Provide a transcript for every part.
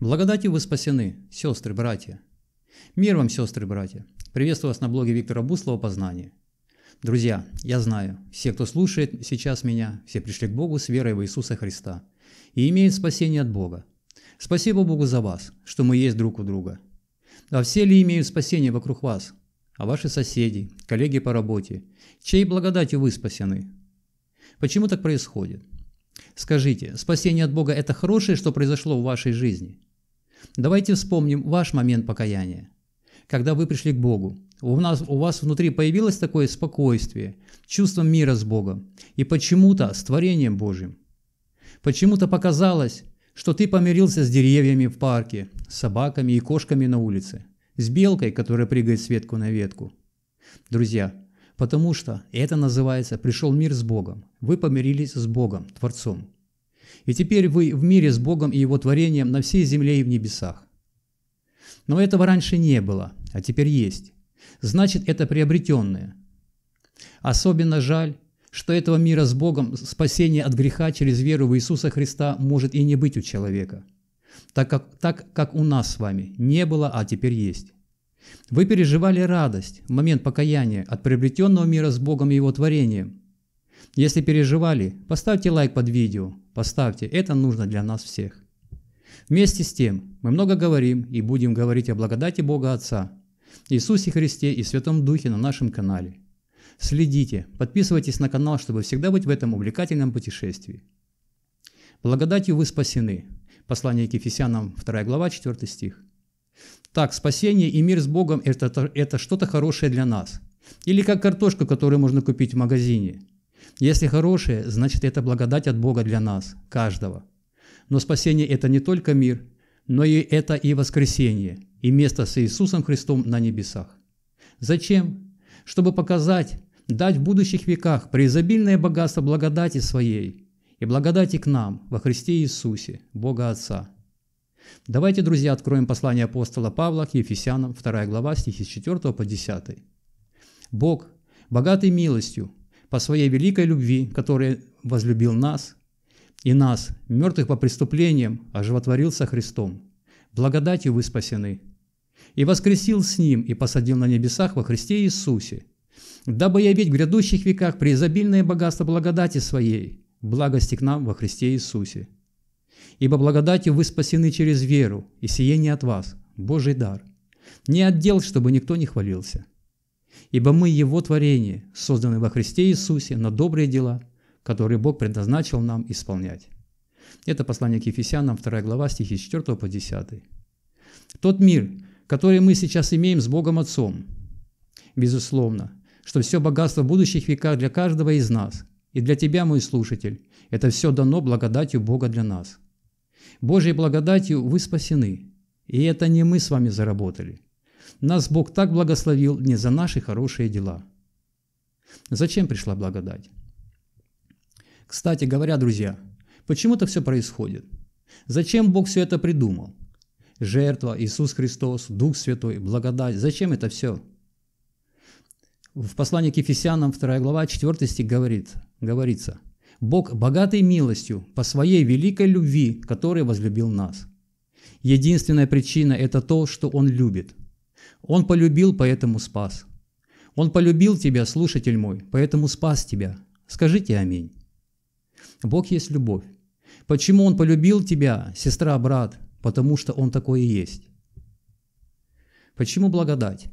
Благодатью вы спасены, сестры, братья. Мир вам, сестры, братья. Приветствую вас на блоге Виктора Буслова «Познание». Друзья, я знаю, все, кто слушает сейчас меня, все пришли к Богу с верой в Иисуса Христа и имеют спасение от Бога. Спасибо Богу за вас, что мы есть друг у друга. А все ли имеют спасение вокруг вас? А ваши соседи, коллеги по работе, чьей благодатью вы спасены? Почему так происходит? Скажите, спасение от Бога – это хорошее, что произошло в вашей жизни – Давайте вспомним ваш момент покаяния. Когда вы пришли к Богу, у, нас, у вас внутри появилось такое спокойствие, чувство мира с Богом и почему-то с творением Божьим. Почему-то показалось, что ты помирился с деревьями в парке, с собаками и кошками на улице, с белкой, которая прыгает с ветку на ветку. Друзья, потому что это называется «пришел мир с Богом». Вы помирились с Богом, Творцом. И теперь вы в мире с Богом и Его творением на всей земле и в небесах. Но этого раньше не было, а теперь есть. Значит, это приобретенное. Особенно жаль, что этого мира с Богом спасение от греха через веру в Иисуса Христа может и не быть у человека, так как, так как у нас с вами не было, а теперь есть. Вы переживали радость, в момент покаяния от приобретенного мира с Богом и Его творением. Если переживали, поставьте лайк под видео, Поставьте, это нужно для нас всех. Вместе с тем, мы много говорим и будем говорить о благодати Бога Отца, Иисусе Христе и Святом Духе на нашем канале. Следите, подписывайтесь на канал, чтобы всегда быть в этом увлекательном путешествии. Благодатью вы спасены. Послание к Ефесянам, 2 глава, 4 стих. Так, спасение и мир с Богом это, – это что-то хорошее для нас. Или как картошка, которую можно купить в магазине – если хорошее, значит это благодать от Бога для нас, каждого. Но спасение – это не только мир, но и это и воскресение, и место с Иисусом Христом на небесах. Зачем? Чтобы показать, дать в будущих веках преизобильное богатство благодати своей и благодати к нам во Христе Иисусе, Бога Отца. Давайте, друзья, откроем послание апостола Павла к Ефесянам, 2 глава, стихи с 4 по 10. «Бог, богатый милостью, по своей великой любви, который возлюбил нас и нас, мертвых по преступлениям, оживотворился Христом. Благодатью вы спасены. И воскресил с Ним и посадил на небесах во Христе Иисусе, дабы явить в грядущих веках преизобильное богатство благодати Своей, благости к нам во Христе Иисусе. Ибо благодатью вы спасены через веру, и сие не от вас, Божий дар. Не отдел, чтобы никто не хвалился. Ибо мы Его творение, созданное во Христе Иисусе на добрые дела, которые Бог предназначил нам исполнять. Это послание к Ефесянам, 2 глава, стихи с 4 по 10. Тот мир, который мы сейчас имеем с Богом Отцом, безусловно, что все богатство в будущих веках для каждого из нас, и для тебя, мой слушатель, это все дано благодатью Бога для нас. Божьей благодатью вы спасены, и это не мы с вами заработали – нас Бог так благословил не за наши хорошие дела. Зачем пришла благодать? Кстати говоря, друзья, почему это все происходит? Зачем Бог все это придумал? Жертва, Иисус Христос, Дух Святой, благодать. Зачем это все? В послании к Ефесянам 2 глава 4 стих говорит, говорится, «Бог богатый милостью по своей великой любви, который возлюбил нас». Единственная причина – это то, что Он любит – он полюбил, поэтому спас. Он полюбил тебя, слушатель мой, поэтому спас тебя. Скажите аминь. Бог есть любовь. Почему Он полюбил тебя, сестра, брат? Потому что Он такой и есть. Почему благодать?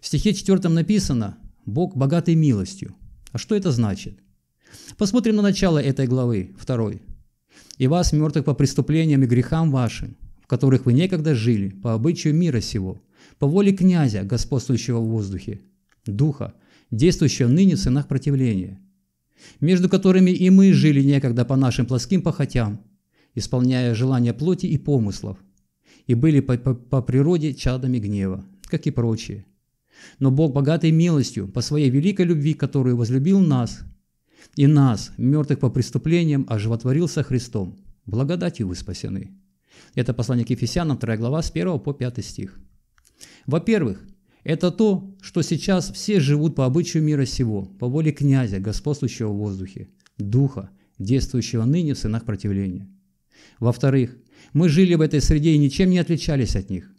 В стихе 4 написано «Бог богатый милостью». А что это значит? Посмотрим на начало этой главы, 2. «И вас, мертвых по преступлениям и грехам вашим, в которых вы некогда жили, по обычаю мира сего, по воле князя, господствующего в воздухе, духа, действующего ныне в сынах противления, между которыми и мы жили некогда по нашим плоским похотям, исполняя желания плоти и помыслов, и были по, по, по природе чадами гнева, как и прочие. Но Бог богатый милостью, по своей великой любви, которую возлюбил нас, и нас, мертвых по преступлениям, оживотворился Христом. Благодатью вы спасены. Это послание к Ефесянам, 2 глава, с 1 по 5 стих. Во-первых, это то, что сейчас все живут по обычаю мира сего, по воле князя, господствующего в воздухе, духа, действующего ныне в сынах противления. Во-вторых, мы жили в этой среде и ничем не отличались от них.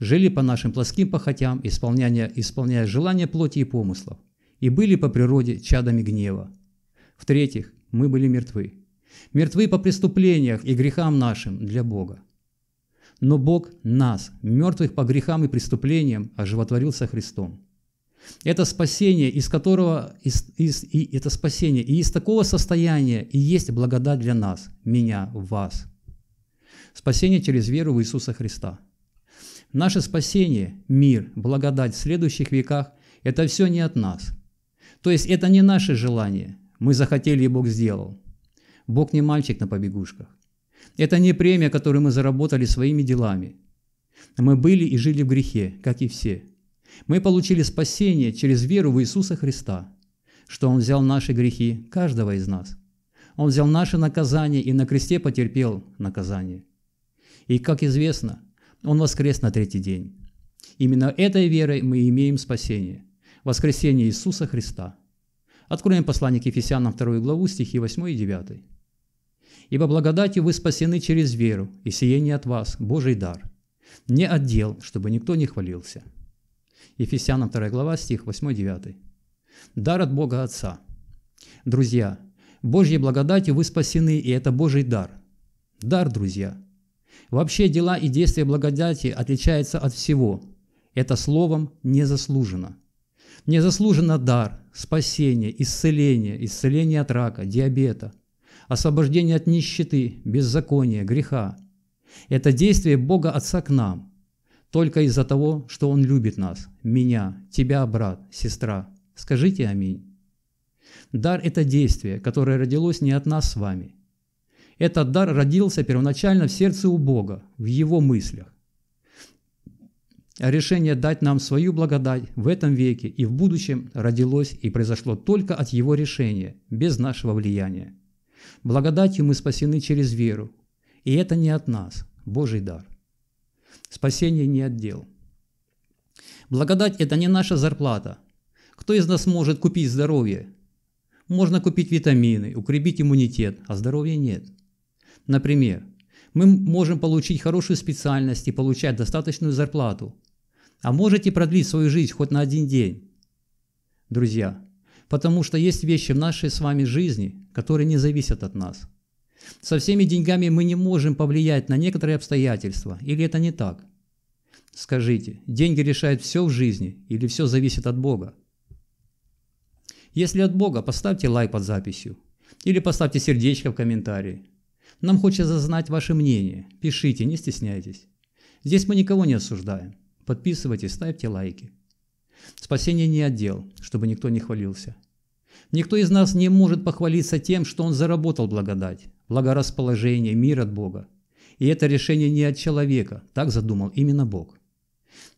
Жили по нашим плоским похотям, исполняя, исполняя желания плоти и помыслов. И были по природе чадами гнева. В-третьих, мы были мертвы. Мертвы по преступлениях и грехам нашим для Бога. Но Бог нас, мертвых по грехам и преступлениям, оживотворил со Христом. Это спасение, из которого, из, из, и, это спасение, и из такого состояния и есть благодать для нас, меня, вас. Спасение через веру в Иисуса Христа. Наше спасение, мир, благодать в следующих веках – это все не от нас. То есть это не наше желание. Мы захотели, и Бог сделал. Бог не мальчик на побегушках. Это не премия, которую мы заработали своими делами. Мы были и жили в грехе, как и все. Мы получили спасение через веру в Иисуса Христа, что Он взял наши грехи, каждого из нас. Он взял наше наказание и на кресте потерпел наказание. И, как известно, Он воскрес на третий день. Именно этой верой мы имеем спасение, воскресение Иисуса Христа. Откроем послание к Ефесянам 2 главу, стихи 8 и 9. Ибо благодати вы спасены через веру, и сие от вас, Божий дар. Не отдел, чтобы никто не хвалился. Ефесянам 2 глава, стих 8-9. Дар от Бога Отца. Друзья, Божьей благодатью вы спасены, и это Божий дар. Дар, друзья. Вообще дела и действия благодати отличаются от всего. Это словом незаслуженно. Незаслуженно дар, спасение, исцеление, исцеление от рака, диабета – освобождение от нищеты, беззакония, греха. Это действие Бога Отца к нам, только из-за того, что Он любит нас, меня, тебя, брат, сестра. Скажите аминь. Дар – это действие, которое родилось не от нас с вами. Этот дар родился первоначально в сердце у Бога, в Его мыслях. А решение дать нам свою благодать в этом веке и в будущем родилось и произошло только от Его решения, без нашего влияния. Благодатью мы спасены через веру. И это не от нас, Божий дар. Спасение не от дел. Благодать – это не наша зарплата. Кто из нас может купить здоровье? Можно купить витамины, укрепить иммунитет, а здоровья нет. Например, мы можем получить хорошую специальность и получать достаточную зарплату. А можете продлить свою жизнь хоть на один день. Друзья, Потому что есть вещи в нашей с вами жизни, которые не зависят от нас. Со всеми деньгами мы не можем повлиять на некоторые обстоятельства. Или это не так? Скажите, деньги решают все в жизни или все зависит от Бога? Если от Бога, поставьте лайк под записью. Или поставьте сердечко в комментарии. Нам хочется знать ваше мнение. Пишите, не стесняйтесь. Здесь мы никого не осуждаем. Подписывайтесь, ставьте лайки. Спасение не отдел, чтобы никто не хвалился. Никто из нас не может похвалиться тем, что он заработал благодать, благорасположение, мир от Бога. И это решение не от человека, так задумал именно Бог.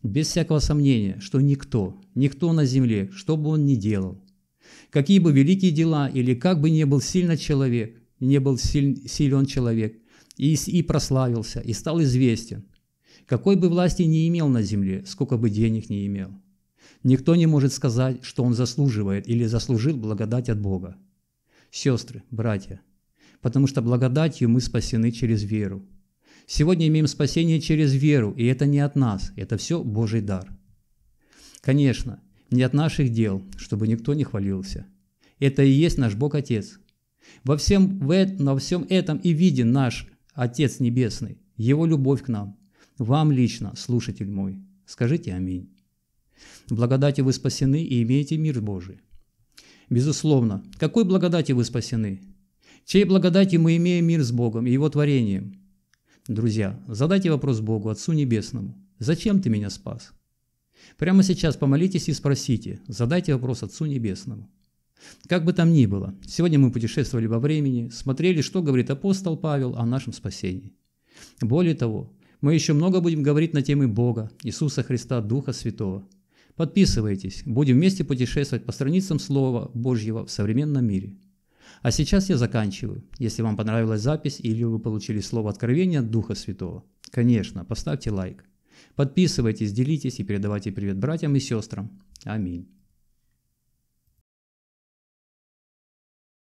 Без всякого сомнения, что никто, никто на земле, что бы он ни делал, какие бы великие дела или как бы не был сильно человек, не был силь, силен человек, и, и прославился, и стал известен, какой бы власти не имел на земле, сколько бы денег не имел, Никто не может сказать, что он заслуживает или заслужил благодать от Бога. Сестры, братья, потому что благодатью мы спасены через веру. Сегодня имеем спасение через веру, и это не от нас, это все Божий дар. Конечно, не от наших дел, чтобы никто не хвалился. Это и есть наш Бог Отец. Во всем, на всем этом и виден наш Отец Небесный, Его любовь к нам, вам лично, слушатель мой. Скажите аминь. Благодати вы спасены и имеете мир Божий. Безусловно, какой благодати вы спасены? Чей благодати мы имеем мир с Богом и Его творением? Друзья, задайте вопрос Богу, Отцу Небесному, зачем ты меня спас? Прямо сейчас помолитесь и спросите, задайте вопрос Отцу Небесному. Как бы там ни было, сегодня мы путешествовали во времени, смотрели, что говорит апостол Павел о нашем спасении. Более того, мы еще много будем говорить на темы Бога, Иисуса Христа, Духа Святого – Подписывайтесь, будем вместе путешествовать по страницам Слова Божьего в современном мире. А сейчас я заканчиваю. Если вам понравилась запись или вы получили слово откровения Духа Святого, конечно, поставьте лайк. Подписывайтесь, делитесь и передавайте привет братьям и сестрам. Аминь.